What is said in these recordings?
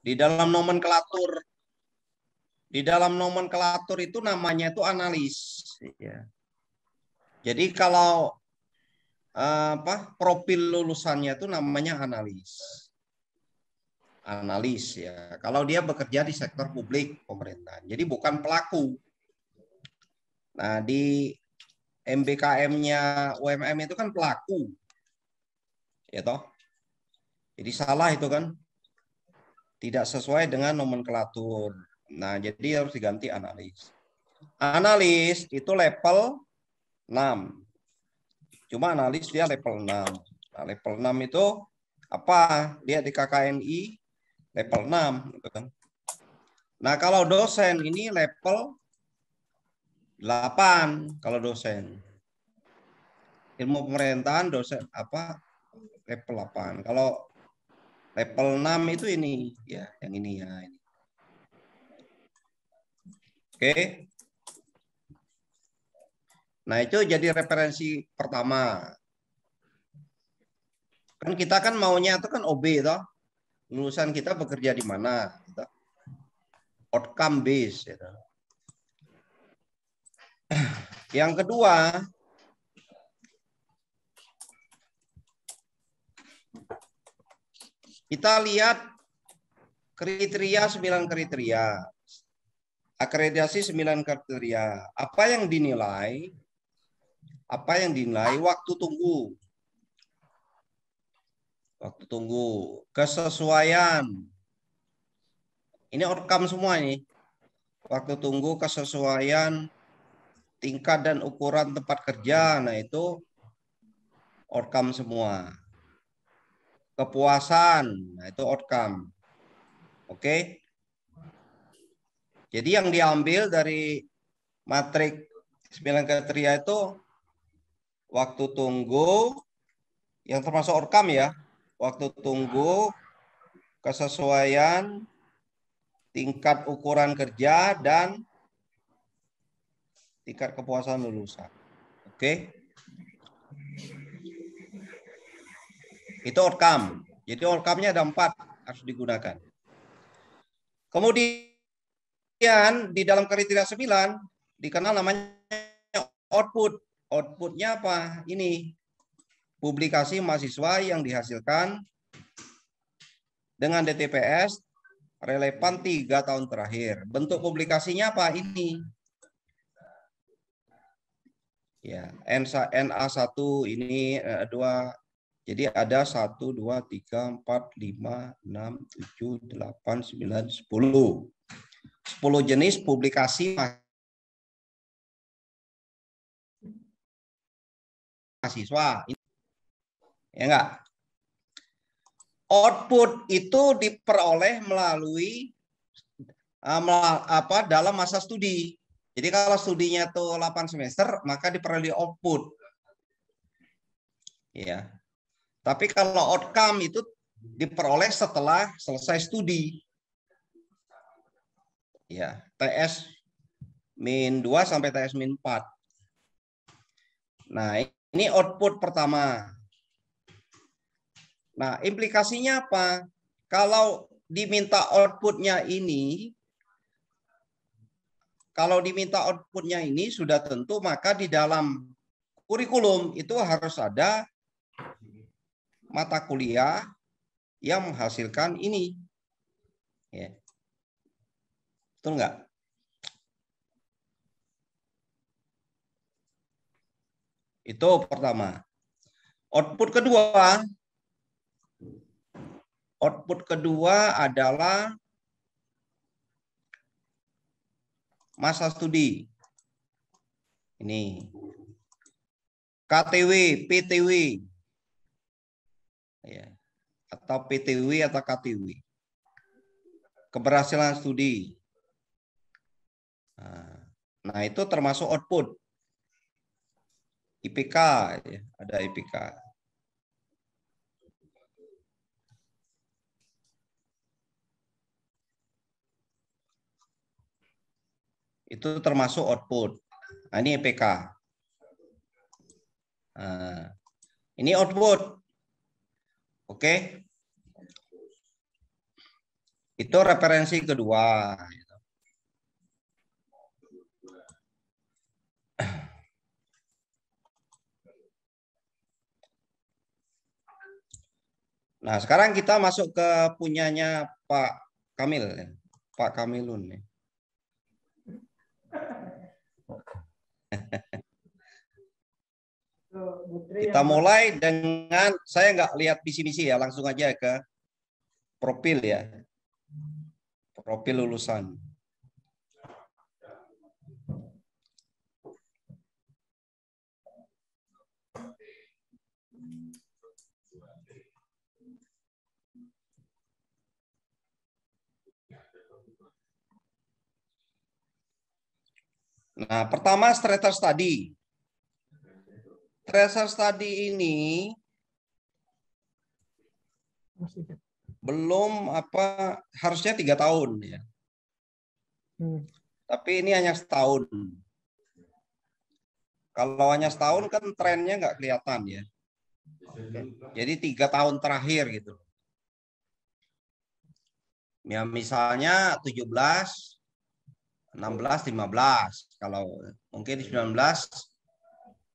Di dalam nomenklatur di dalam nomenklatur itu namanya itu analis. Ya. Jadi kalau eh, apa profil lulusannya itu namanya analis. Analis ya. Kalau dia bekerja di sektor publik pemerintahan. Jadi bukan pelaku. Nah, di MBKM-nya UMM itu kan pelaku. Ya toh? Jadi salah itu kan tidak sesuai dengan nomenklatur. Nah, jadi harus diganti analis. Analis itu level 6. Cuma analis dia level 6. Nah, level 6 itu apa? Dia di KKNI level 6. Gitu kan. Nah, kalau dosen ini level 8 kalau dosen. Ilmu pemerintahan dosen apa? Level 8. Kalau Level 6 itu ini ya, yang ini ya ini. Oke. Nah, itu jadi referensi pertama. Kan kita kan maunya itu kan OB toh. Lulusan kita bekerja di mana gitu. Outcome base gitu. Yang kedua, Kita lihat kriteria 9 kriteria. Akreditasi 9 kriteria. Apa yang dinilai? Apa yang dinilai waktu tunggu? Waktu tunggu, kesesuaian. Ini outcome semua ini. Waktu tunggu, kesesuaian, tingkat dan ukuran tempat kerja. Nah, itu outcome semua kepuasan, nah itu outcome. Oke. Okay? Jadi yang diambil dari matrik 9 kriteria itu waktu tunggu yang termasuk outcome ya. Waktu tunggu, kesesuaian, tingkat ukuran kerja dan tingkat kepuasan lulusan. Oke. Okay? Itu outcome. Jadi outcome ada empat harus digunakan. Kemudian di dalam kriteria sembilan dikenal namanya output. Outputnya apa? Ini publikasi mahasiswa yang dihasilkan dengan DTPS relevan tiga tahun terakhir. Bentuk publikasinya apa? Ini. Ya, NA1 ini eh, dua jadi ada 1, 2, 3, 4, 5, 6, 7, 8, 9, 10. 10 jenis publikasi mahasiswa. Ya enggak? Output itu diperoleh melalui eh, apa dalam masa studi. Jadi kalau studinya tuh 8 semester, maka diperoleh output. Ya. Tapi kalau outcome itu diperoleh setelah selesai studi. Ya, TS min 2 sampai TS min 4. Nah, ini output pertama. Nah, implikasinya apa? Kalau diminta outputnya ini, kalau diminta outputnya ini sudah tentu maka di dalam kurikulum itu harus ada mata kuliah yang menghasilkan ini. Ya. Betul nggak? Itu pertama. Output kedua, output kedua adalah masa studi. Ini KTW, PTW, ya, atau PTW atau KTW. Keberhasilan studi. Nah, nah, itu termasuk output. IPK, ya, ada IPK. Itu termasuk output. Nah, ini IPK. Nah, ini output. Oke. Okay? Itu referensi kedua. Gitu. Nah, sekarang kita masuk ke punyanya Pak Kamil. Ya. Pak Kamilun ya. Kita mulai dengan saya nggak lihat visi misi ya, langsung aja ke profil ya. Profil lulusan. Nah, pertama strata tadi tracer study ini belum apa harusnya tiga tahun ya. Hmm. Tapi ini hanya setahun. Kalau hanya setahun kan trennya nggak kelihatan ya. Jadi tiga tahun terakhir gitu. Ya misalnya 17, 16, 15. Kalau mungkin 19,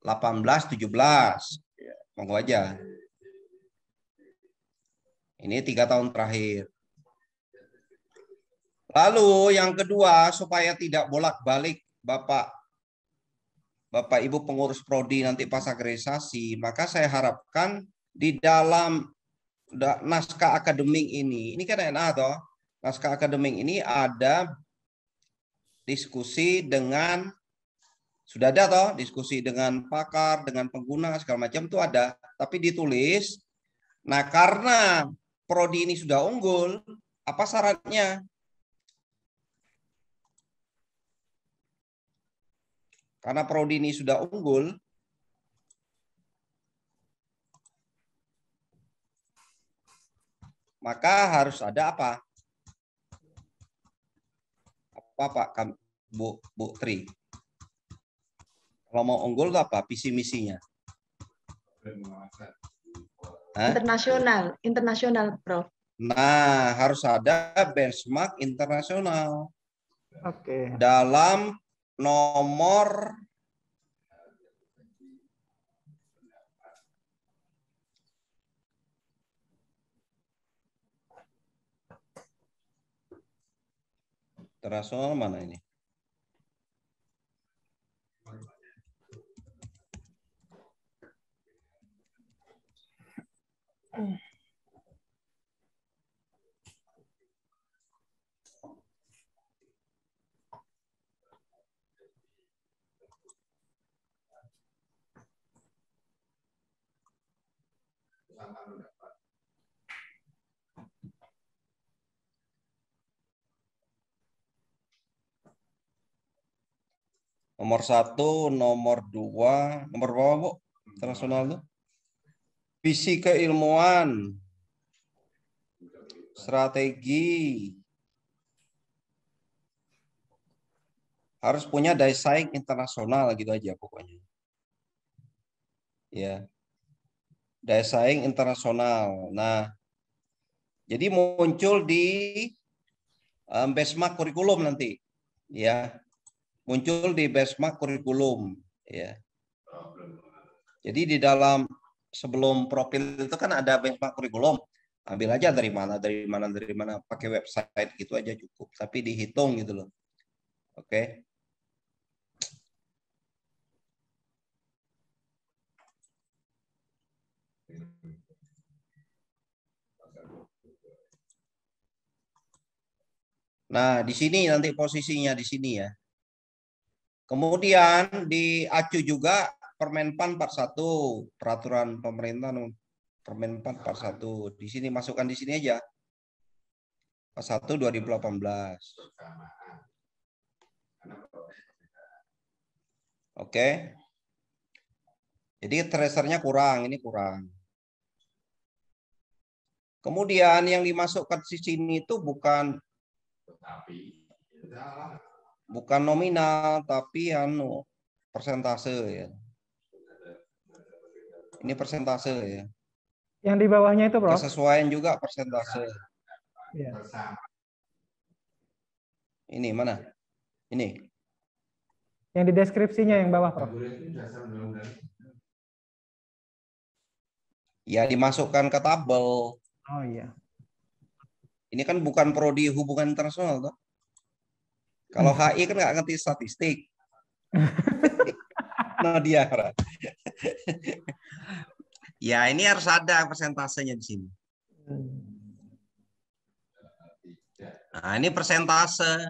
18, 17. Iya. Monggo aja. Ini tiga tahun terakhir. Lalu yang kedua, supaya tidak bolak-balik Bapak Bapak Ibu pengurus prodi nanti pas agresasi, maka saya harapkan di dalam naskah akademik ini, ini kan enak toh, naskah akademik ini ada diskusi dengan sudah ada toh diskusi dengan pakar, dengan pengguna segala macam itu ada, tapi ditulis. Nah, karena prodi ini sudah unggul, apa syaratnya? Karena prodi ini sudah unggul, maka harus ada apa? Apa Pak Bu Bu Tri? Kalau mau unggul itu apa? Visi misinya? Internasional, internasional, Prof. Nah, harus ada benchmark internasional. Oke. Okay. Dalam nomor internasional mana ini? Nomor satu, nomor dua, nomor berapa, Bu? Internasional tuh? visi keilmuan, strategi, harus punya daya saing internasional gitu aja pokoknya. Ya. Daya saing internasional. Nah, jadi muncul di um, benchmark kurikulum nanti, ya. Muncul di benchmark kurikulum, ya. Jadi di dalam sebelum profil itu kan ada benchmark kurikulum ambil aja dari mana dari mana dari mana pakai website gitu aja cukup tapi dihitung gitu loh oke okay. Nah, di sini nanti posisinya di sini ya. Kemudian di acu juga permenpan PAN 41, peraturan pemerintah permenpan 41. Di sini masukkan di sini aja. 41 2018. Oke. Jadi tracernya kurang, ini kurang. Kemudian yang dimasukkan di sini itu bukan bukan nominal tapi anu persentase ya. Ini persentase ya. Yang di bawahnya itu, Prof. Kesesuaian juga persentase. Ya. Ini mana? Ini. Yang di deskripsinya yang bawah, Prof. Ya dimasukkan ke tabel. Oh iya. Ini kan bukan prodi hubungan internasional toh. Kalau HI hmm. kan nggak ngerti statistik. nah dia ya ini harus ada persentasenya di sini. Nah, ini persentase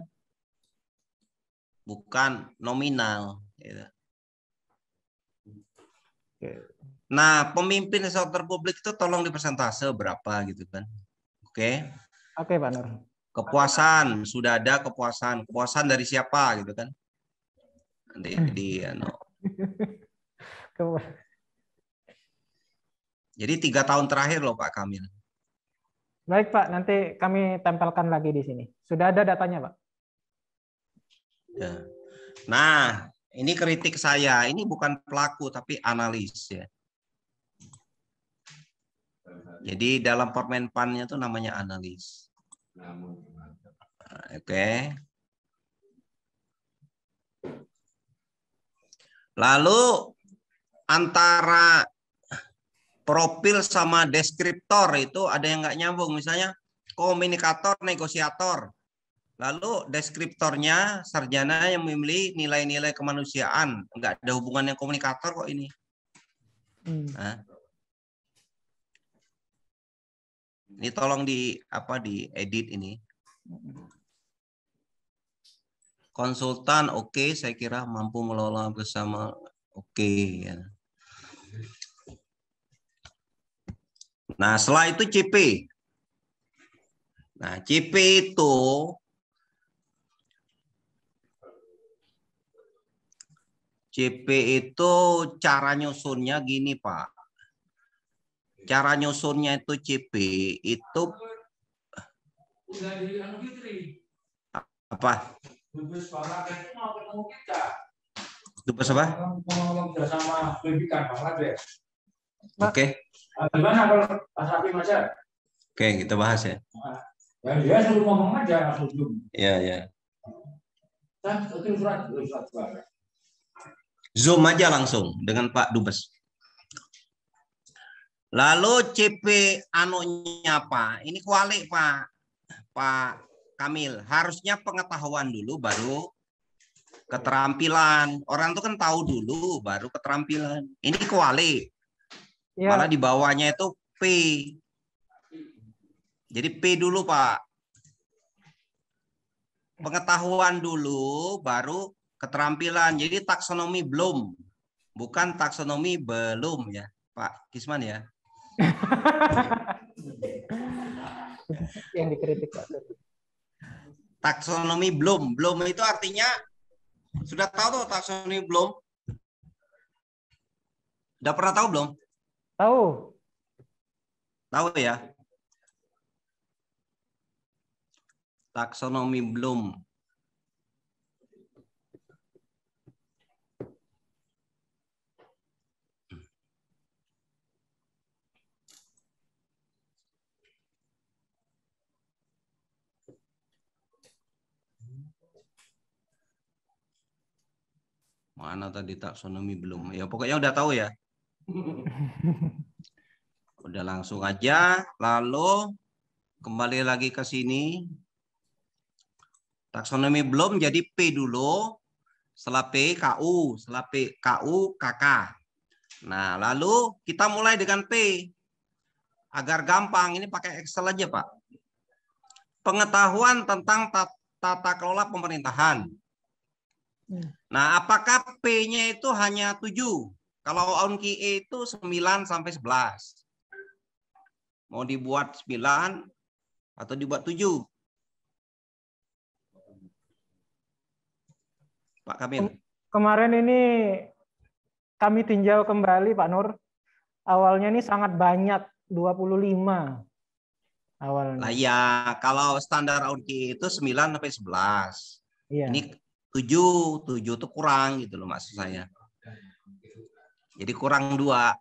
bukan nominal. Gitu. Nah, pemimpin sektor publik itu tolong di persentase berapa gitu kan. Oke. Okay. Oke, okay, Pak Nur. Kepuasan, sudah ada kepuasan. Kepuasan dari siapa gitu kan. Nanti di ano. Jadi tiga tahun terakhir loh Pak Kamil. Baik Pak, nanti kami tempelkan lagi di sini. Sudah ada datanya Pak. Ya. Nah, ini kritik saya. Ini bukan pelaku tapi analis ya. Jadi dalam permen pannya itu namanya analis. Nah, oke. Okay. Lalu antara profil sama deskriptor itu ada yang nggak nyambung. Misalnya komunikator, negosiator. Lalu deskriptornya sarjana yang memilih nilai-nilai kemanusiaan. Nggak ada hubungannya komunikator kok ini. Hmm. Nah. Ini tolong di apa di edit ini. Konsultan oke, okay, saya kira mampu mengelola bersama oke okay, ya. Nah, setelah itu CP. Nah, CP itu CP itu cara nyusunnya gini, Pak. Cara nyusunnya itu CP itu apa? Dubes apa? Oke. Okay. Gimana kalau sapi Rafi Oke, okay, kita bahas ya. Ya dia selalu ngomong aja langsung Iya, iya. Zoom aja langsung dengan Pak Dubes. Lalu CP anunya apa? ini kualik Pak. Pak Kamil, harusnya pengetahuan dulu baru keterampilan. Orang itu kan tahu dulu baru keterampilan. Ini kuali. Ya. Malah di bawahnya itu P. Jadi P dulu, Pak. Pengetahuan dulu, baru keterampilan. Jadi taksonomi belum. Bukan taksonomi belum ya, Pak Kisman ya. yang dikritik Pak. Taksonomi belum. Belum itu artinya sudah tahu tuh taksonomi belum? Sudah pernah tahu belum? Tahu. Tahu ya. Taksonomi belum. Mana tadi taksonomi belum? Ya pokoknya udah tahu ya. Udah langsung aja. Lalu kembali lagi ke sini. Taksonomi belum jadi P dulu. Setelah P KU, setelah P KU KK. Nah, lalu kita mulai dengan P. Agar gampang, ini pakai Excel aja, Pak. Pengetahuan tentang tata kelola pemerintahan. Hmm. Nah, apakah P-nya itu hanya 7? Kalau on onkie itu 9 sampai 11. Mau dibuat 9 atau dibuat 7? Pak Kamil. Kemarin ini kami tinjau kembali Pak Nur. Awalnya ini sangat banyak, 25 awalnya. Nah, ya kalau standar onkie itu 9 sampai 11. Iya. Ini 7, 7 itu kurang gitu loh maksud saya. Jadi kurang dua.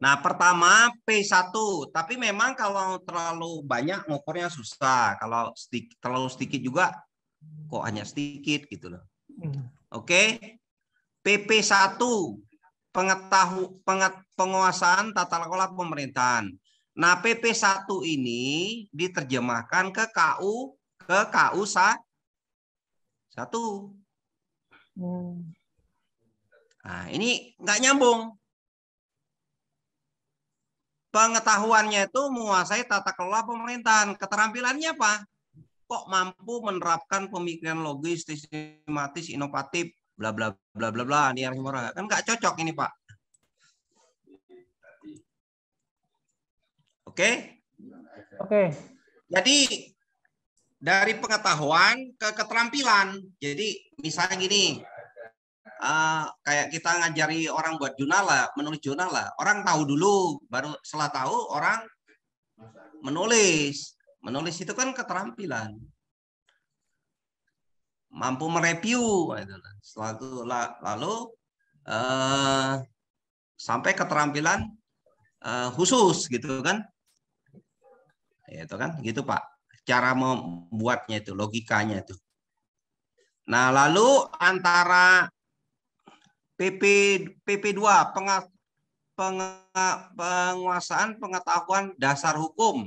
Nah, pertama P1, tapi memang kalau terlalu banyak ngukurnya susah. Kalau sedikit, terlalu sedikit juga kok hanya sedikit gitu loh. Hmm. Oke. Okay? PP1 pengetahu penget, penguasaan tata kelola pemerintahan. Nah, PP1 ini diterjemahkan ke KU ke KU 1. Nah, ini nggak nyambung. Pengetahuannya itu menguasai tata kelola pemerintahan. Keterampilannya apa? Kok mampu menerapkan pemikiran logis, sistematis, inovatif, bla bla bla bla bla Ini yang Kan nggak cocok ini, Pak. Oke? Okay? Oke. Okay. Jadi dari pengetahuan ke keterampilan. Jadi misalnya gini, uh, kayak kita ngajari orang buat jurnal lah, menulis jurnal lah. Orang tahu dulu, baru setelah tahu orang menulis. Menulis itu kan keterampilan. Mampu mereview, gitu itu lalu uh, sampai keterampilan uh, khusus gitu kan? Itu kan, gitu Pak. Cara membuatnya itu, logikanya itu. Nah lalu antara PP PP2 pengas, peng, penguasaan pengetahuan dasar hukum.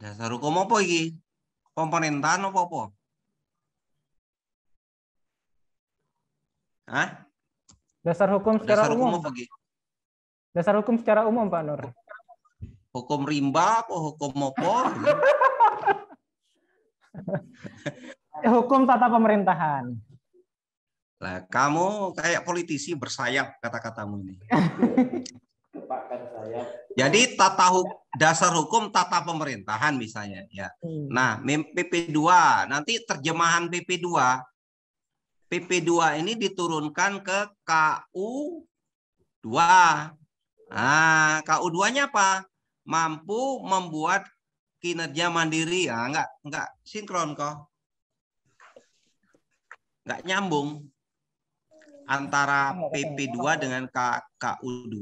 Dasar hukum apa iki? Pemerintahan apa apa? Hah? Dasar hukum secara dasar umum. Hukum apa iki? Dasar hukum secara umum Pak Nur. Hukum rimba apa hukum apa? hukum tata pemerintahan. Lah, kamu kayak politisi bersayap kata-katamu ini. Jadi tata dasar hukum tata pemerintahan misalnya ya. Hmm. Nah, PP2 nanti terjemahan PP2 PP2 ini diturunkan ke KU2. Nah, KU2-nya apa? Mampu membuat kinerja mandiri. Ah, enggak, enggak sinkron kok. Enggak nyambung antara iya, iya, PP2 iya. dengan KU2.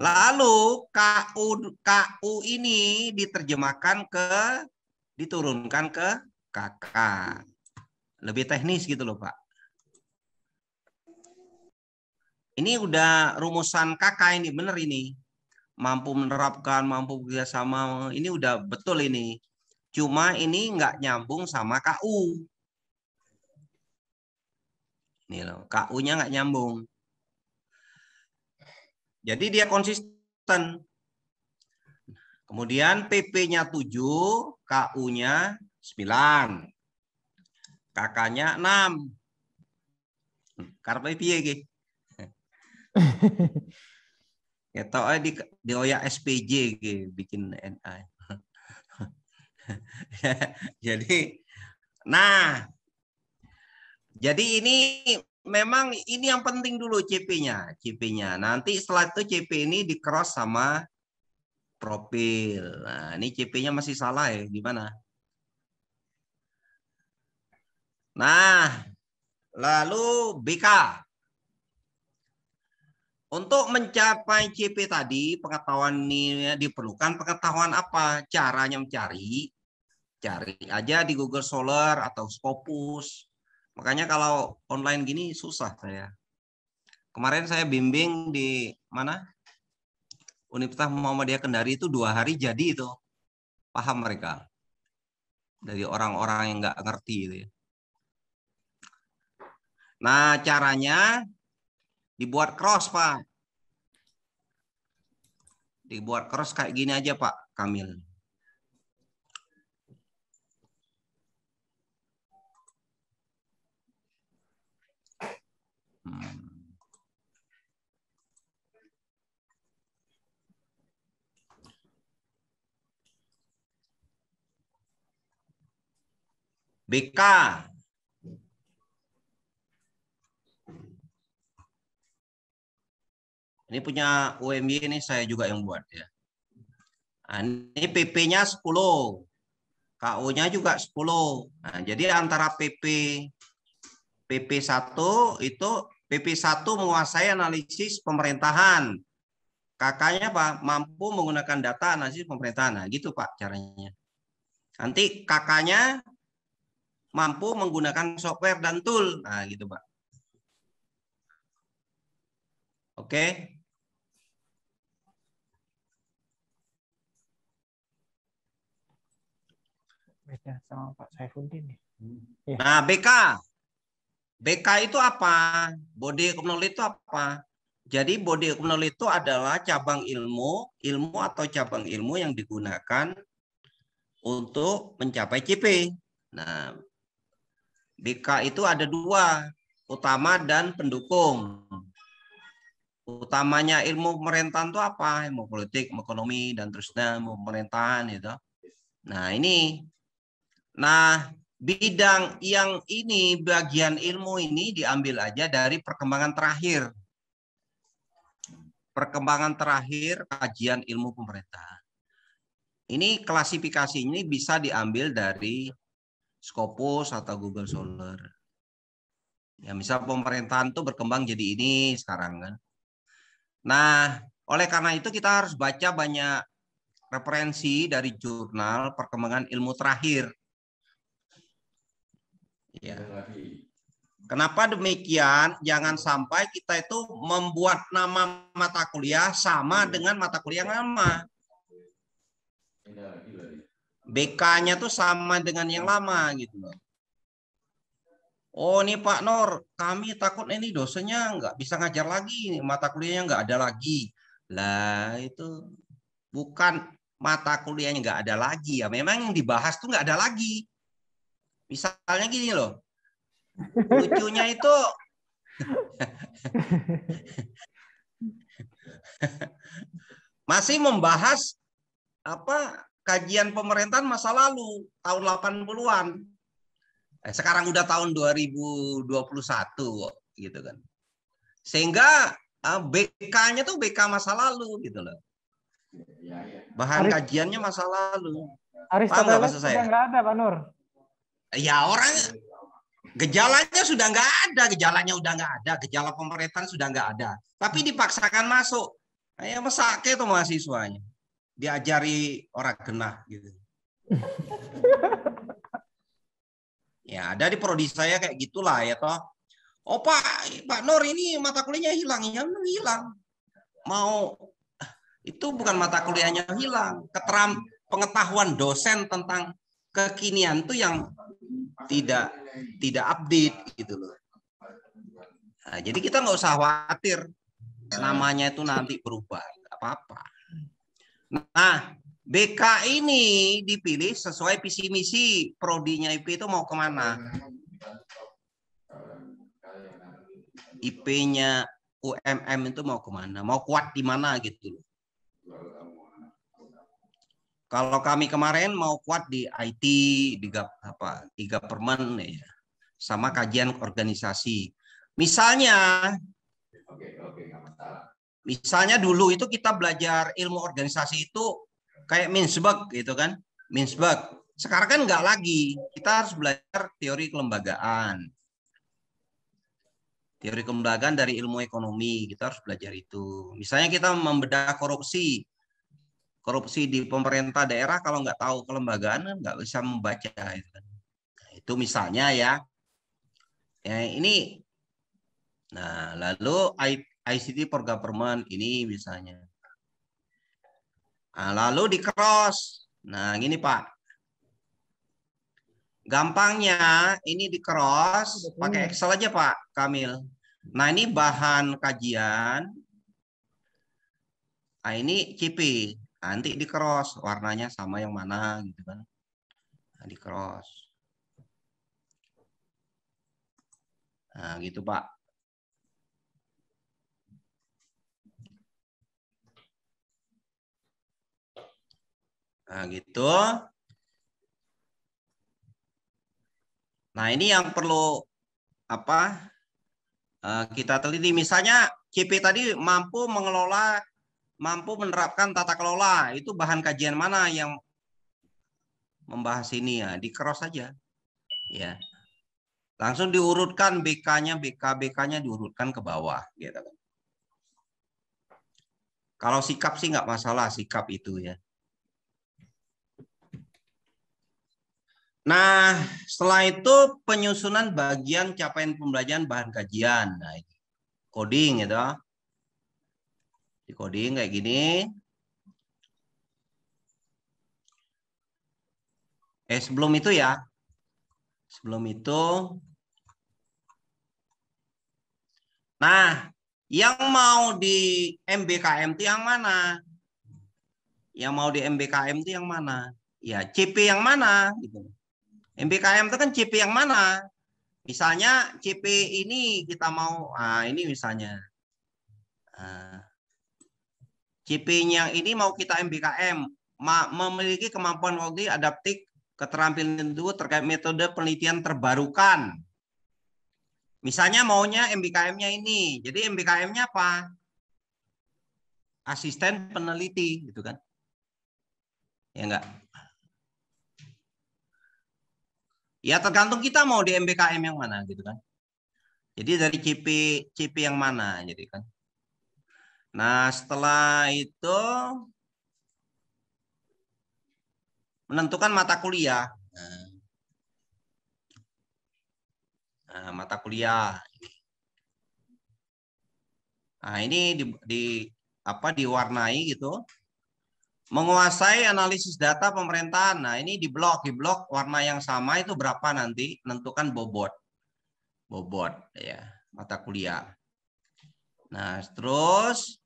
Lalu KU KU ini diterjemahkan ke diturunkan ke KK. Lebih teknis gitu loh, Pak. Ini udah rumusan KK ini benar ini. Mampu menerapkan, mampu bekerjasama. Ini udah betul ini. Cuma ini nggak nyambung sama KU. Nih loh, KU-nya nggak nyambung. Jadi dia konsisten. Kemudian PP-nya 7, KU-nya 9. KK-nya 6. Karpe piye iki? Ketok di di Oya SPJ iki bikin NI. Jadi nah jadi ini memang ini yang penting dulu CP-nya, CP-nya. Nanti setelah itu CP ini di cross sama profil. Nah, ini CP-nya masih salah ya, gimana? Nah, lalu BK. Untuk mencapai CP tadi, pengetahuan ini diperlukan pengetahuan apa? Caranya mencari. Cari aja di Google Solar atau Scopus Makanya kalau online gini susah saya. Kemarin saya bimbing di mana? Universitas Muhammadiyah Kendari itu dua hari jadi itu. Paham mereka. Dari orang-orang yang nggak ngerti itu ya. Nah caranya dibuat cross Pak. Dibuat cross kayak gini aja Pak Kamil. Hmm. BK. Ini punya UMY ini saya juga yang buat ya. Nah, ini PP-nya 10. KO-nya juga 10. Nah, jadi antara PP PP1 itu PP1 menguasai analisis pemerintahan. Kakaknya Pak mampu menggunakan data analisis pemerintahan. Nah, gitu Pak caranya. Nanti kakaknya mampu menggunakan software dan tool. Nah, gitu Pak. Oke. Beda sama Pak Saifuddin ya. Nah, BK BK itu apa? Body knowledge itu apa? Jadi body knowledge itu adalah cabang ilmu, ilmu atau cabang ilmu yang digunakan untuk mencapai CP. Nah, BK itu ada dua, utama dan pendukung. Utamanya ilmu pemerintahan itu apa? Ilmu politik, ilmu ekonomi, dan terusnya ilmu pemerintahan. itu. Nah, ini. Nah, bidang yang ini bagian ilmu ini diambil aja dari perkembangan terakhir. Perkembangan terakhir kajian ilmu pemerintah Ini klasifikasi ini bisa diambil dari Scopus atau Google Scholar. Ya, misal pemerintahan tuh berkembang jadi ini sekarang kan. Nah, oleh karena itu kita harus baca banyak referensi dari jurnal perkembangan ilmu terakhir. Ya. Kenapa demikian? Jangan sampai kita itu membuat nama mata kuliah sama iya. dengan mata kuliah yang lama. BK-nya tuh sama dengan yang lama gitu Oh ini Pak Nur, kami takut ini dosennya nggak bisa ngajar lagi, mata kuliahnya nggak ada lagi. Lah itu bukan mata kuliahnya nggak ada lagi ya. Memang yang dibahas tuh nggak ada lagi. Misalnya gini loh. Lucunya itu masih membahas apa kajian pemerintahan masa lalu tahun 80-an. Eh, sekarang udah tahun 2021 gitu kan. Sehingga ah, BK-nya tuh BK masa lalu gitu loh. Bahan Aris, kajiannya masa lalu. Aristoteles Nggak ada Pak Nur. Ya orang iya. gejalanya sudah nggak ada, gejalanya udah nggak ada, gejala pemerintahan sudah nggak ada. Tapi hmm. dipaksakan masuk. Ya mesake tuh mahasiswanya. Diajari orang genah gitu. ya ada di prodi saya kayak gitulah ya toh. Oh Pak, Pak Nur ini mata kuliahnya hilang, ya hilang. Mau itu bukan mata kuliahnya hilang, keteram pengetahuan dosen tentang kekinian tuh yang tidak tidak update gitu loh. Nah, jadi kita nggak usah khawatir namanya itu nanti berubah, nggak apa-apa. Nah, BK ini dipilih sesuai visi misi prodinya IP itu mau kemana? IP-nya UMM itu mau kemana? Mau kuat di mana gitu? Kalau kami kemarin mau kuat di IT, di apa, di government, ya, sama kajian organisasi. Misalnya, misalnya dulu itu kita belajar ilmu organisasi itu kayak Minsberg gitu kan, Minsberg Sekarang kan nggak lagi, kita harus belajar teori kelembagaan. Teori kelembagaan dari ilmu ekonomi, kita harus belajar itu. Misalnya kita membedah korupsi, korupsi di pemerintah daerah kalau nggak tahu kelembagaan nggak bisa membaca gitu kan. nah, itu misalnya ya ya ini nah lalu ICT for government ini misalnya nah, lalu di cross nah ini pak gampangnya ini di cross pakai Excel aja pak Kamil nah ini bahan kajian nah, ini CP nanti di cross warnanya sama yang mana gitu kan nah, di cross nah gitu pak nah gitu nah ini yang perlu apa eh, kita teliti misalnya CP tadi mampu mengelola mampu menerapkan tata kelola. Itu bahan kajian mana yang membahas ini ya? Di cross saja. Ya. Langsung diurutkan BK-nya, BK-BK-nya diurutkan ke bawah gitu kan. Kalau sikap sih nggak masalah sikap itu ya. Nah, setelah itu penyusunan bagian capaian pembelajaran bahan kajian. Nah, coding gitu di coding kayak gini. Eh, sebelum itu ya. Sebelum itu. Nah, yang mau di MBKM itu yang mana? Yang mau di MBKM itu yang mana? Ya, CP yang mana? Gitu. MBKM itu kan CP yang mana? Misalnya CP ini kita mau, ah ini misalnya. Ah, GP yang ini mau kita MBKM memiliki kemampuan multi adaptif keterampilan itu terkait metode penelitian terbarukan. Misalnya maunya MBKM-nya ini. Jadi MBKM-nya apa? Asisten peneliti gitu kan. Ya enggak? Ya tergantung kita mau di MBKM yang mana gitu kan. Jadi dari CP CP yang mana jadi kan. Nah, setelah itu menentukan mata kuliah. Nah, nah, mata kuliah. Nah, ini di, di apa diwarnai gitu. Menguasai analisis data pemerintahan. Nah, ini di blok, di blok warna yang sama itu berapa nanti menentukan bobot. Bobot ya, mata kuliah. Nah, terus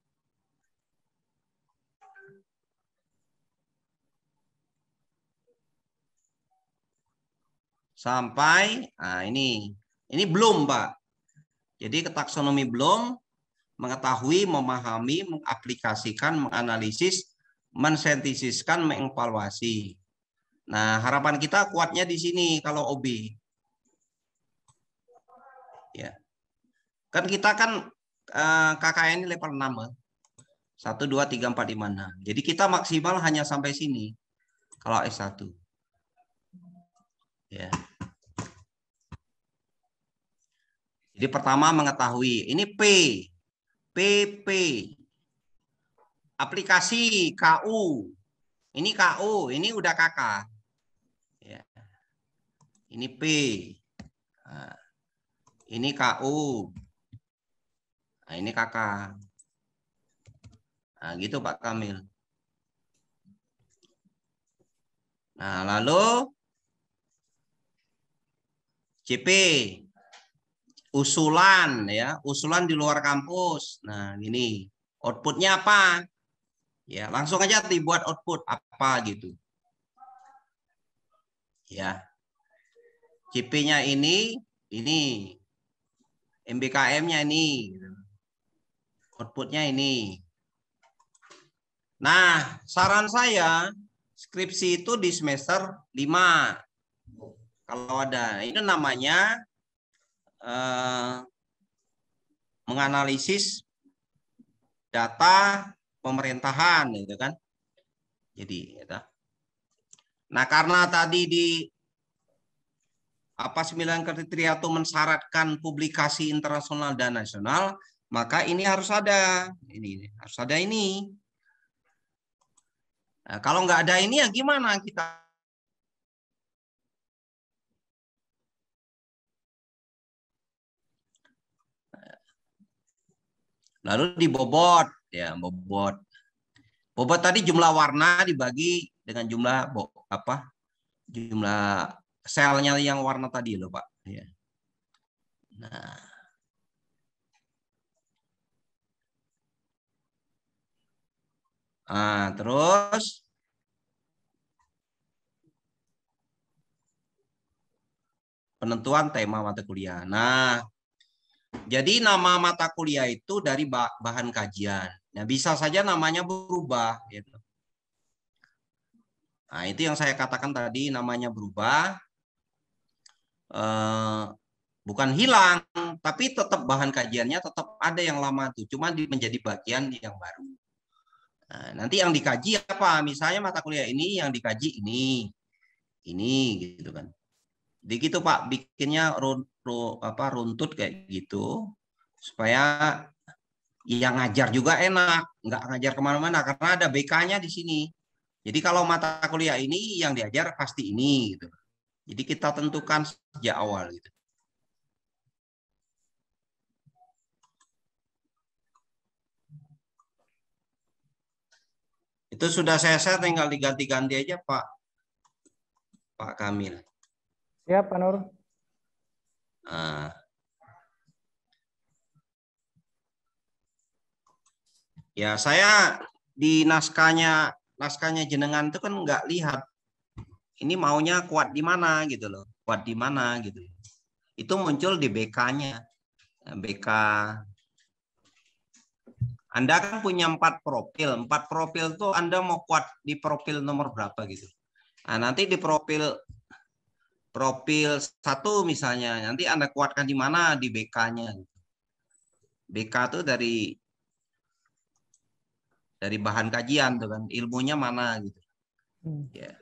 sampai nah ini ini belum pak jadi taksonomi belum mengetahui memahami mengaplikasikan menganalisis mensentisiskan mengevaluasi nah harapan kita kuatnya di sini kalau OB ya kan kita kan eh, KKN ini level 6 eh. satu dua tiga empat 5, 6. Jadi kita maksimal hanya sampai sini kalau S1. Ya. Jadi pertama mengetahui ini P, PP, aplikasi KU, ini KU, ini udah KK, ya. ini P, ini KU, nah, ini KK, nah, nah, gitu Pak Kamil. Nah lalu CP, usulan ya, usulan di luar kampus. Nah, ini outputnya apa? Ya, langsung aja dibuat output apa gitu. Ya. cp nya ini, ini. MBKM-nya ini. Outputnya ini. Nah, saran saya skripsi itu di semester 5 kalau ada, ini namanya eh, menganalisis data pemerintahan, gitu kan? Jadi, gitu. nah karena tadi di apa sembilan kriteria itu mensyaratkan publikasi internasional dan nasional, maka ini harus ada, ini, ini harus ada ini. Nah, kalau nggak ada ini ya gimana kita Lalu dibobot, ya bobot. Bobot tadi jumlah warna dibagi dengan jumlah bo, apa? Jumlah selnya yang warna tadi loh Pak. Ya. Nah. nah terus penentuan tema mata kuliah. Nah, jadi nama mata kuliah itu dari bahan kajian. Nah, bisa saja namanya berubah. Gitu. Nah, itu yang saya katakan tadi namanya berubah. Eh, bukan hilang, tapi tetap bahan kajiannya tetap ada yang lama itu, cuma menjadi bagian yang baru. Nah, nanti yang dikaji apa? Misalnya mata kuliah ini yang dikaji ini, ini gitu kan. Jadi gitu Pak, bikinnya run, run, apa, runtut kayak gitu supaya yang ngajar juga enak, nggak ngajar kemana-mana karena ada BK-nya di sini. Jadi kalau mata kuliah ini yang diajar pasti ini gitu. Jadi kita tentukan sejak awal gitu. Itu sudah saya share tinggal diganti-ganti aja Pak Pak Kamil. Siap, Pak Nur. Nah. Ya, saya di naskahnya naskahnya jenengan itu kan nggak lihat ini maunya kuat di mana gitu loh, kuat di mana gitu. Itu muncul di BK-nya. Nah, BK Anda kan punya empat profil. Empat profil tuh Anda mau kuat di profil nomor berapa gitu. Nah, nanti di profil profil satu misalnya nanti anda kuatkan di mana di BK-nya BK itu dari dari bahan kajian tuh kan ilmunya mana gitu hmm. ya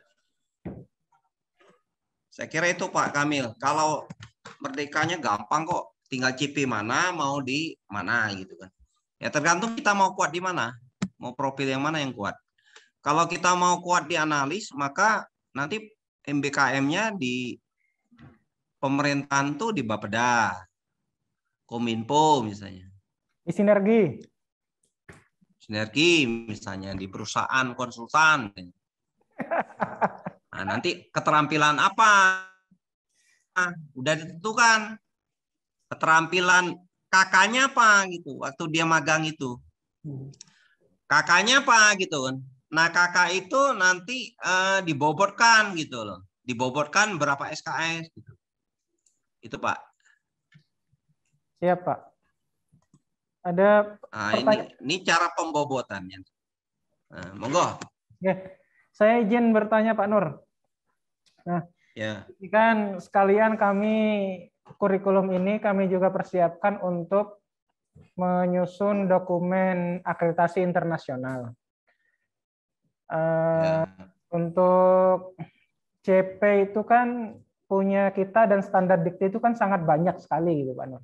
saya kira itu Pak Kamil kalau merdekanya gampang kok tinggal CP mana mau di mana gitu kan ya tergantung kita mau kuat di mana mau profil yang mana yang kuat kalau kita mau kuat di analis maka nanti MBKM-nya di pemerintahan tuh di Bapeda, Kominfo misalnya. Di sinergi. Sinergi misalnya di perusahaan konsultan. Nah, nanti keterampilan apa? Nah, udah ditentukan. Keterampilan kakaknya apa gitu waktu dia magang itu. Kakaknya apa gitu kan. Nah, kakak itu nanti uh, eh, dibobotkan gitu loh. Dibobotkan berapa SKS gitu. Itu Pak. Iya Pak. Ada nah, ini, ini cara pembobotannya. Nah, monggo. Oke. Saya izin bertanya Pak Nur. Nah, ya. ini kan sekalian kami kurikulum ini kami juga persiapkan untuk menyusun dokumen akreditasi internasional. Uh, ya. Untuk CP itu kan punya kita dan standar dikti itu kan sangat banyak sekali gitu Pak Nur.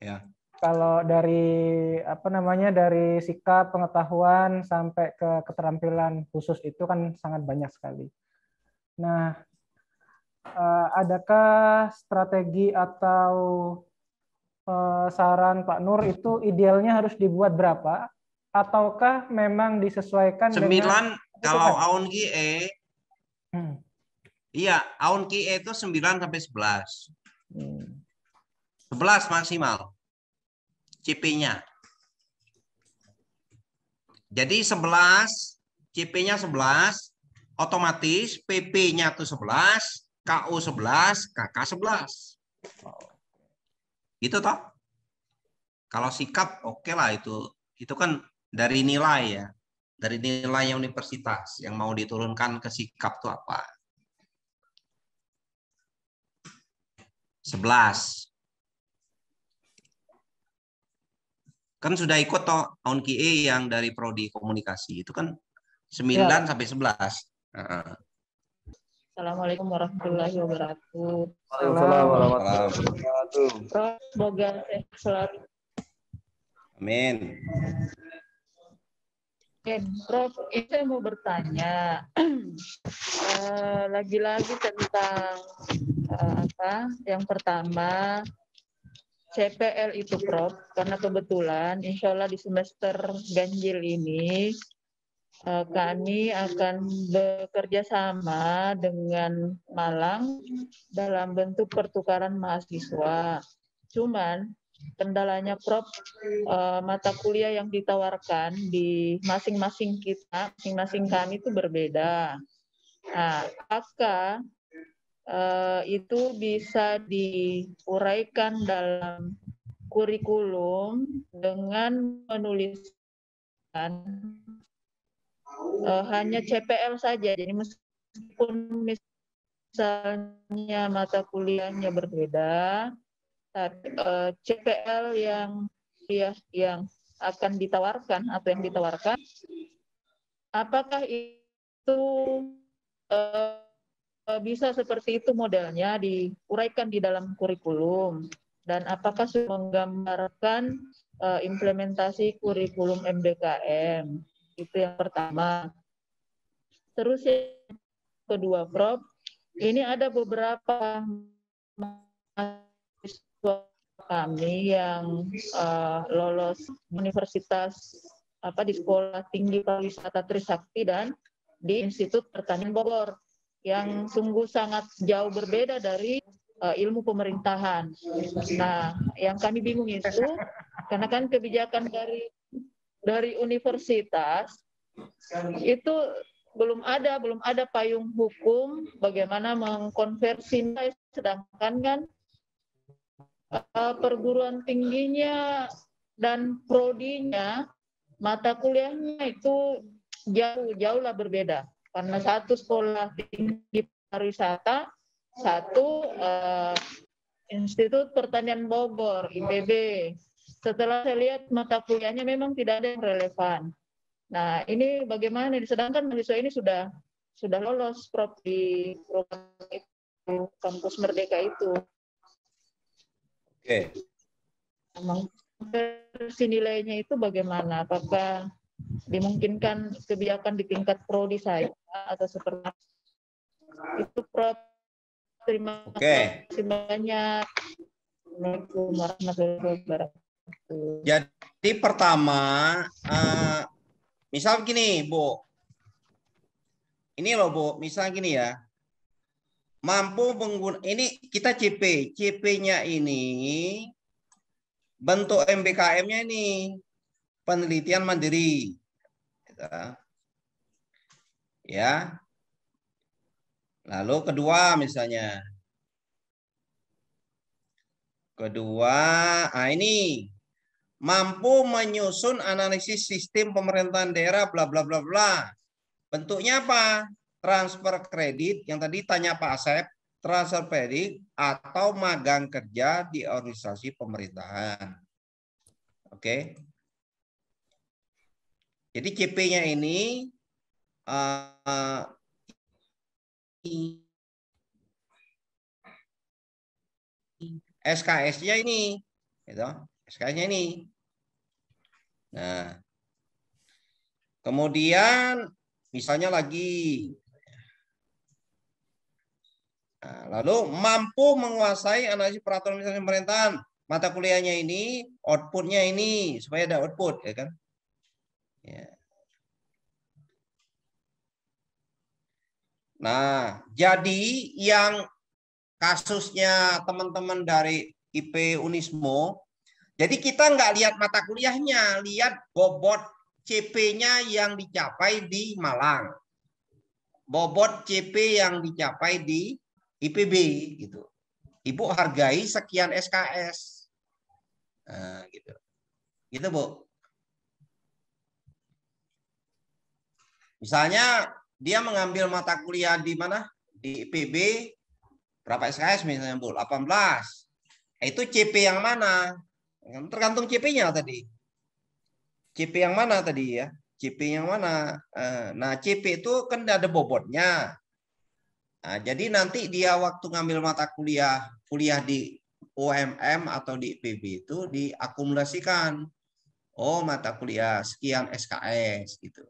Ya. Kalau dari apa namanya dari sikap pengetahuan sampai ke keterampilan khusus itu kan sangat banyak sekali. Nah, eh, adakah strategi atau eh, saran Pak Nur itu idealnya harus dibuat berapa ataukah memang disesuaikan 9 dengan... kalau AUNGI eh? Hmm. Iya, Aun Ki itu 9 sampai 11. Hmm. 11 maksimal. CP-nya. Jadi 11, CP-nya 11, otomatis PP-nya itu 11, KU 11, KK 11. Gitu toh? Kalau sikap oke okay lah itu. Itu kan dari nilai ya. Dari nilai universitas yang mau diturunkan ke sikap itu apa. 11. Kan sudah ikut toh on QA yang dari prodi komunikasi itu kan 9 ya. sampai 11. Heeh. Assalamualaikum warahmatullahi wabarakatuh. Waalaikumsalam warahmatullahi wabarakatuh. Semoga sehat Amin. Oke, Prof, ini saya mau bertanya eh, lagi-lagi uh, lagi -lagi tentang Eh, apa? Yang pertama CPL itu Prof, karena kebetulan insya Allah di semester ganjil ini eh, kami akan bekerja sama dengan Malang dalam bentuk pertukaran mahasiswa. Cuman kendalanya Prof eh, mata kuliah yang ditawarkan di masing-masing kita, masing-masing kami itu berbeda. Nah, Eh, itu bisa diuraikan dalam kurikulum dengan menuliskan uh, hanya CPL saja. Jadi meskipun misalnya mata kuliahnya berbeda, tapi uh, eh, CPL yang ya yang akan ditawarkan atau yang ditawarkan, apakah itu Eh, bisa seperti itu modelnya diuraikan di dalam kurikulum dan apakah sudah menggambarkan eh, implementasi kurikulum MDKM itu yang pertama terus yang kedua Prof ini ada beberapa mahasiswa kami yang uh, lolos universitas apa di sekolah tinggi pariwisata Trisakti dan di Institut Pertanian Bogor yang sungguh sangat jauh berbeda dari uh, ilmu pemerintahan. Nah, yang kami bingung itu karena kan kebijakan dari dari universitas itu belum ada belum ada payung hukum bagaimana mengkonversi nilai sedangkan kan uh, perguruan tingginya dan prodinya mata kuliahnya itu jauh jauhlah berbeda karena satu sekolah tinggi pariwisata satu uh, Institut Pertanian Bogor IPB setelah saya lihat mata kuliahnya memang tidak ada yang relevan nah ini bagaimana sedangkan mahasiswa ini sudah sudah lolos prop di program itu kampus merdeka itu oke okay. Emang nilainya itu bagaimana? Apakah dimungkinkan kebijakan di tingkat prodi saya atau seperti itu Prof. Terima okay. kasih banyak. Assalamualaikum warahmatullahi wabarakatuh. Jadi pertama, uh, misal gini Bu, ini loh Bu, misal gini ya, mampu menggunakan ini kita CP, CP-nya ini bentuk MBKM-nya ini penelitian mandiri. Gitu. Ya. Lalu kedua misalnya. Kedua, ah ini mampu menyusun analisis sistem pemerintahan daerah bla bla bla bla. Bentuknya apa? Transfer kredit yang tadi tanya Pak Asep, transfer kredit atau magang kerja di organisasi pemerintahan. Oke. Jadi CP-nya ini uh, eh, SKS-nya ini, gitu. SKS-nya ini. Nah, kemudian misalnya lagi, nah, lalu mampu menguasai analisis peraturan misalnya pemerintahan mata kuliahnya ini, outputnya ini supaya ada output, ya kan? Ya. Nah, jadi yang kasusnya teman-teman dari IP Unismo, jadi kita nggak lihat mata kuliahnya, lihat bobot CP-nya yang dicapai di Malang. Bobot CP yang dicapai di IPB gitu. Ibu hargai sekian SKS. Nah, gitu. Gitu, Bu. Misalnya dia mengambil mata kuliah di mana? Di IPB berapa SKS misalnya, Bu? 18. Nah, itu CP yang mana? Tergantung CP-nya tadi. CP yang mana tadi ya? CP yang mana? Eh, nah, CP itu kan ada bobotnya. Nah, jadi nanti dia waktu ngambil mata kuliah, kuliah di UMM atau di IPB itu diakumulasikan. Oh, mata kuliah sekian SKS gitu.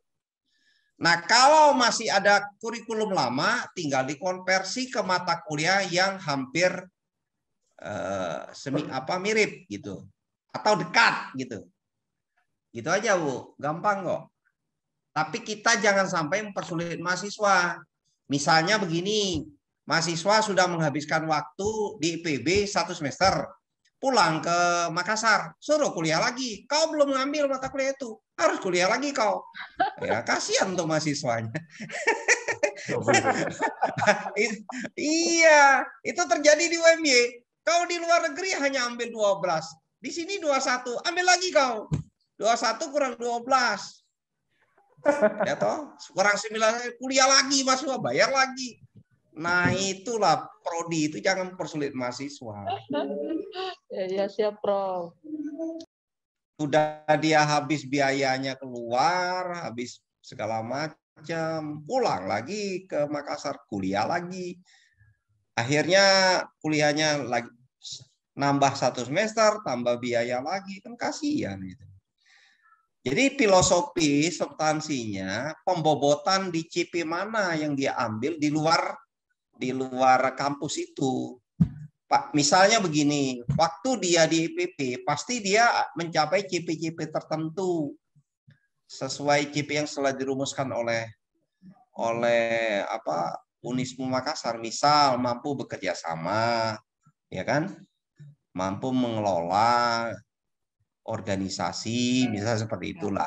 Nah, kalau masih ada kurikulum lama, tinggal dikonversi ke mata kuliah yang hampir eh, semi apa mirip gitu, atau dekat gitu. Gitu aja bu, gampang kok. Tapi kita jangan sampai mempersulit mahasiswa. Misalnya begini, mahasiswa sudah menghabiskan waktu di IPB satu semester, pulang ke Makassar, suruh kuliah lagi. Kau belum ngambil mata kuliah itu, harus kuliah lagi kau. Ya, kasihan tuh mahasiswanya. iya, itu terjadi di UMY. Kau di luar negeri hanya ambil 12. Di sini 21, ambil lagi kau. 21 kurang 12. Ya toh, kurang 9 kuliah lagi Mas bayar lagi. Nah itulah prodi itu jangan persulit mahasiswa. ya, ya siap Prof. Sudah dia habis biayanya keluar, habis segala macam, pulang lagi ke Makassar kuliah lagi. Akhirnya kuliahnya lagi nambah satu semester, tambah biaya lagi kan kasihan itu. Jadi filosofi substansinya pembobotan di CP mana yang dia ambil di luar di luar kampus itu. Pak, misalnya begini, waktu dia di IPP pasti dia mencapai CP-CP tertentu sesuai CP yang telah dirumuskan oleh oleh apa Unismu Makassar misal mampu bekerja sama ya kan mampu mengelola organisasi misalnya seperti itulah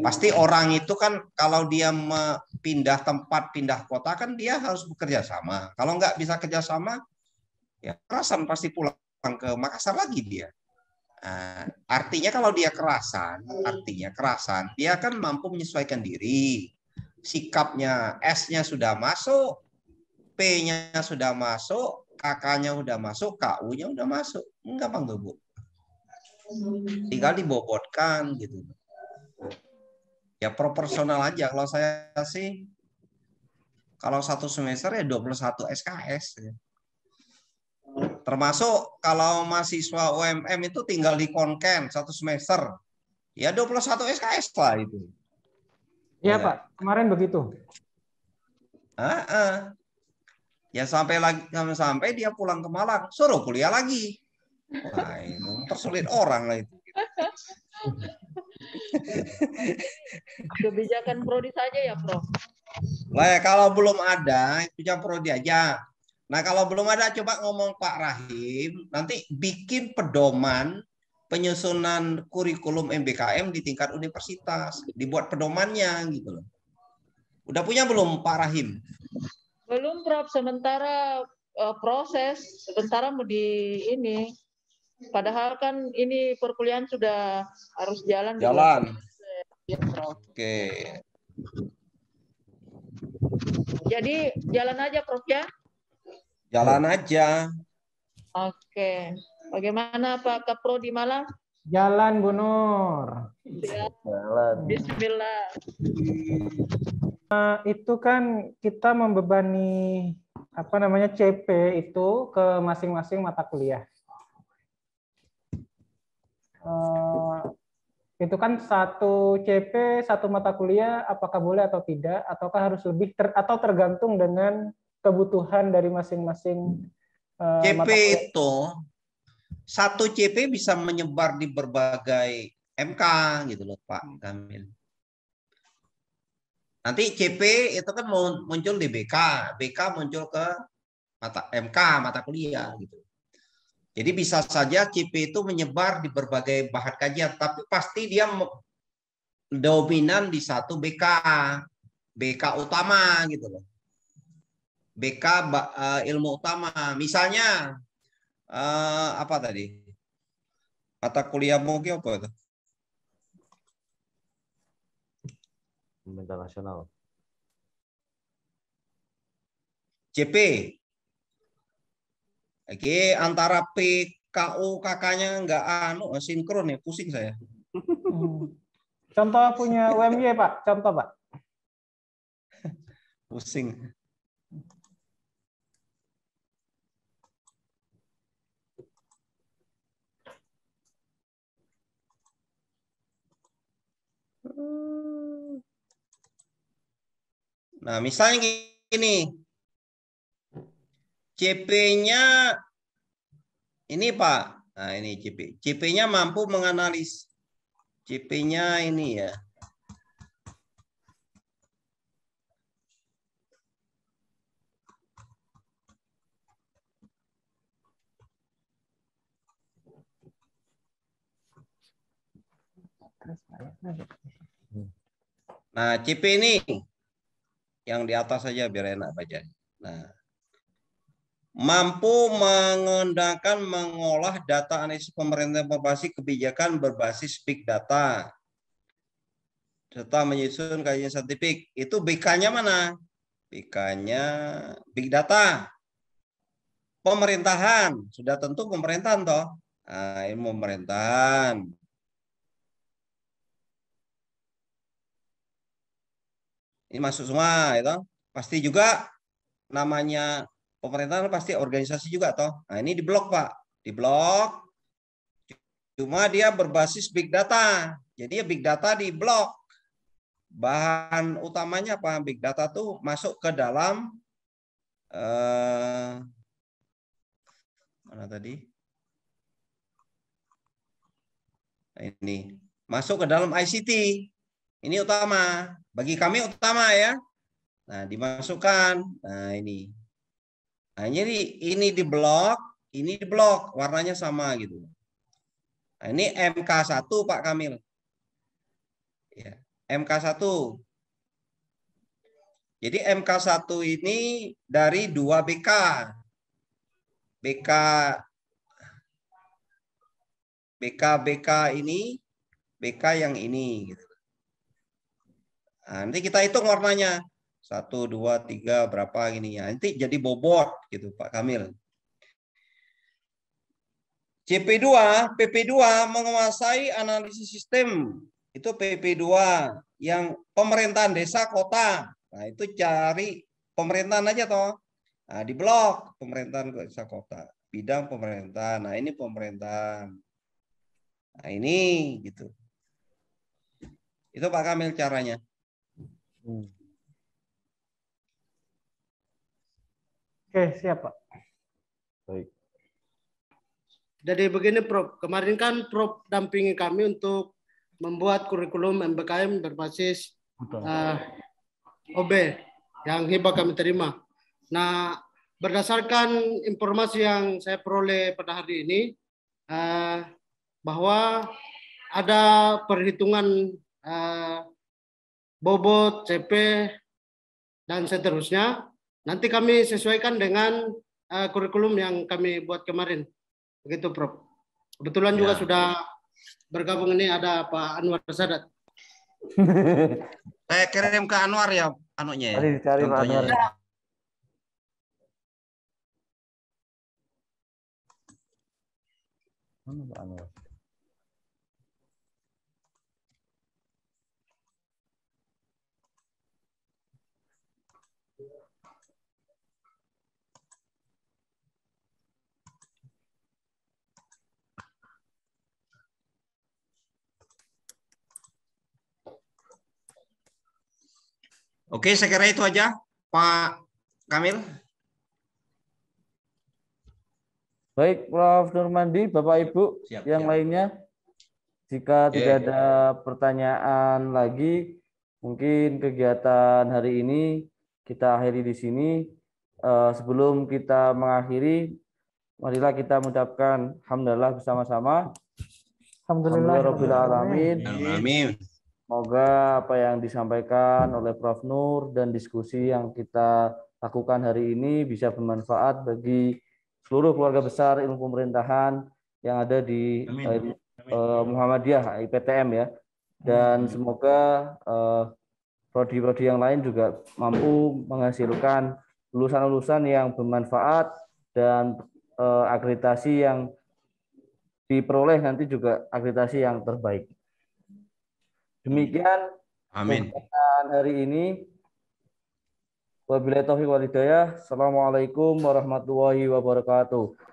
Pasti orang itu kan kalau dia pindah tempat, pindah kota kan dia harus bekerja sama. Kalau nggak bisa kerjasama, ya kerasan pasti pulang ke Makassar lagi dia. Nah, artinya kalau dia kerasan, artinya kerasan, dia kan mampu menyesuaikan diri. Sikapnya S-nya sudah masuk, P-nya sudah masuk, KK-nya sudah masuk, KU-nya sudah masuk. enggak tuh, Bu. Tinggal dibobotkan gitu ya proporsional aja kalau saya sih kalau satu semester ya 21 SKS ya. Termasuk kalau mahasiswa UMM itu tinggal di konken satu semester. Ya 21 SKS lah itu. Iya ya. Pak, kemarin begitu. Ah, ah. Ya sampai lagi sampai dia pulang ke Malang, suruh kuliah lagi. Nah, itu mempersulit orang lah itu. Kebijakan prodi saja ya, Prof. Nah, kalau belum ada, itu punya prodi aja. Nah, kalau belum ada, coba ngomong Pak Rahim, nanti bikin pedoman penyusunan kurikulum MBKM di tingkat universitas, dibuat pedomannya gitu loh. Udah punya belum Pak Rahim? Belum, Prof. Sementara eh, proses, sementara mau di ini Padahal kan ini perkuliahan sudah harus jalan. Jalan. Iya, Oke. Jadi jalan aja, Prof ya. Jalan aja. Oke. Bagaimana Pak Kepro di malam? Jalan, Bu Nur. Jalan. Bismillah. Nah, itu kan kita membebani apa namanya CP itu ke masing-masing mata kuliah. Eh, itu kan satu CP satu mata kuliah apakah boleh atau tidak ataukah harus lebih ter, atau tergantung dengan kebutuhan dari masing-masing uh, eh, CP itu satu CP bisa menyebar di berbagai MK gitu loh Pak hmm. Kamil. Nanti CP itu kan muncul di BK, BK muncul ke mata MK mata kuliah gitu. Jadi bisa saja CP itu menyebar di berbagai bahan kajian, tapi pasti dia dominan di satu BK, BK utama gitu loh. BK eh, ilmu utama. Misalnya eh, apa tadi? Mata kuliah mungkin apa itu? Pemerintah nasional. CP. Oke, antara P, kakaknya nggak anu sinkron ya, pusing saya. Hmm. Contoh punya UMY, Pak. Contoh, Pak. Pusing. Hmm. Nah, misalnya gini, CP-nya ini Pak. Nah, ini CP. CP-nya mampu menganalisis CP-nya ini ya. Nah, CP ini yang di atas saja biar enak baca. Nah, mampu mengendangkan mengolah data analisis pemerintah informasi kebijakan berbasis big data serta menyusun kajian saintifik. Itu BK-nya mana? BK-nya big data. Pemerintahan, sudah tentu pemerintahan toh. Nah, ini pemerintahan. Ini masuk semua, itu. Ya Pasti juga namanya pemerintahan pasti organisasi juga toh. Nah, ini diblok, Pak. Diblok. Cuma dia berbasis big data. Jadi ya big data diblok. Bahan utamanya apa? Big data tuh masuk ke dalam eh mana tadi? Nah, ini masuk ke dalam ICT. Ini utama. Bagi kami utama ya. Nah, dimasukkan. Nah, ini Nah, jadi ini di blok, ini di blok, warnanya sama gitu. Nah, ini MK1 Pak Kamil. Ya, MK1. Jadi MK1 ini dari 2 BK. BK BK BK ini BK yang ini gitu. Nah, nanti kita hitung warnanya satu dua tiga berapa gini ya nanti jadi bobot gitu Pak Kamil CP2 PP2 menguasai analisis sistem itu PP2 yang pemerintahan desa kota nah itu cari pemerintahan aja toh nah, di blok pemerintahan desa kota bidang pemerintahan nah ini pemerintahan nah ini gitu itu Pak Kamil caranya hmm. Oke, siap Pak. Baik. Jadi begini Prof, kemarin kan Prof dampingi kami untuk membuat kurikulum MBKM berbasis uh, eh, OB yang hibah kami terima. Nah, berdasarkan informasi yang saya peroleh pada hari ini, uh, bahwa ada perhitungan uh, bobot, CP, dan seterusnya Nanti kami sesuaikan dengan uh, kurikulum yang kami buat kemarin. Begitu, Prof. Kebetulan ya. juga sudah bergabung ini ada Pak Anwar Sadat. Saya kirim ke Anwar ya anunya ya. Cari Pak Anwar. Pak Anwar? Oke, saya kira itu aja, Pak Kamil. Baik, Prof. Nurmandi, Bapak Ibu, siap, yang siap. lainnya, jika ya, tidak ya. ada pertanyaan lagi, mungkin kegiatan hari ini kita akhiri di sini. Eh, sebelum kita mengakhiri, marilah kita mengucapkan alhamdulillah bersama-sama. Alhamdulillah. Alhamdulillah. alhamdulillah. Semoga apa yang disampaikan oleh Prof. Nur dan diskusi yang kita lakukan hari ini bisa bermanfaat bagi seluruh keluarga besar ilmu pemerintahan yang ada di Amin. Eh, eh, Muhammadiyah IPTM ya. Dan semoga eh, prodi-prodi yang lain juga mampu menghasilkan lulusan-lulusan yang bermanfaat dan akreditasi yang diperoleh nanti juga akreditasi yang terbaik. Demikian Amin. hari ini. Wabillahi taufiq hidayah. Assalamualaikum warahmatullahi wabarakatuh.